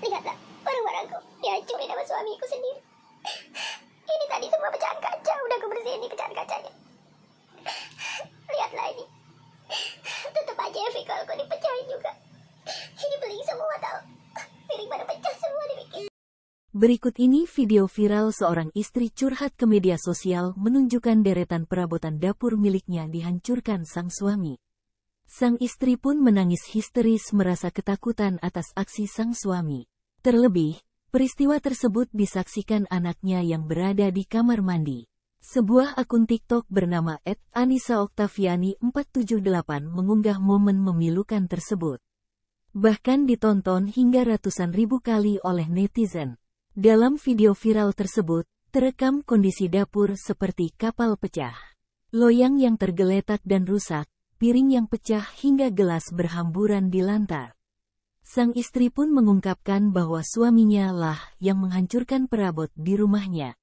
Lihatlah, barang-barangku dihancurin ya, sama suamiku sendiri. Ini tadi semua pecahan kaca, udah aku bersihin di pecahan kacanya. Lihatlah ini. Tetap aja ya, kalau aku dipecahin juga. Ini beli semua tau. Piring pada pecah semua dibikin. Berikut ini video viral seorang istri curhat ke media sosial menunjukkan deretan perabotan dapur miliknya dihancurkan sang suami. Sang istri pun menangis histeris merasa ketakutan atas aksi sang suami. Terlebih, peristiwa tersebut disaksikan anaknya yang berada di kamar mandi. Sebuah akun TikTok bernama Ed @anisa_oktaviani478 mengunggah momen memilukan tersebut. Bahkan ditonton hingga ratusan ribu kali oleh netizen. Dalam video viral tersebut, terekam kondisi dapur seperti kapal pecah. Loyang yang tergeletak dan rusak, piring yang pecah hingga gelas berhamburan di lantar. Sang istri pun mengungkapkan bahwa suaminya lah yang menghancurkan perabot di rumahnya.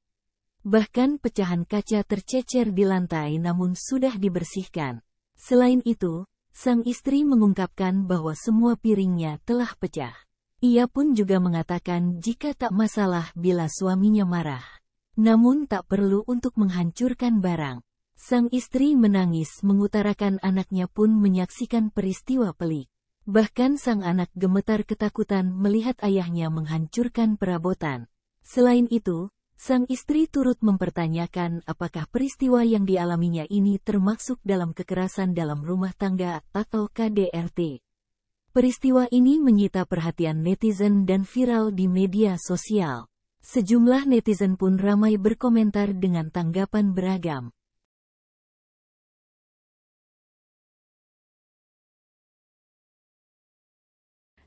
Bahkan pecahan kaca tercecer di lantai namun sudah dibersihkan. Selain itu, sang istri mengungkapkan bahwa semua piringnya telah pecah. Ia pun juga mengatakan jika tak masalah bila suaminya marah. Namun tak perlu untuk menghancurkan barang. Sang istri menangis mengutarakan anaknya pun menyaksikan peristiwa pelik. Bahkan sang anak gemetar ketakutan melihat ayahnya menghancurkan perabotan. Selain itu, sang istri turut mempertanyakan apakah peristiwa yang dialaminya ini termasuk dalam kekerasan dalam rumah tangga atau KDRT. Peristiwa ini menyita perhatian netizen dan viral di media sosial. Sejumlah netizen pun ramai berkomentar dengan tanggapan beragam.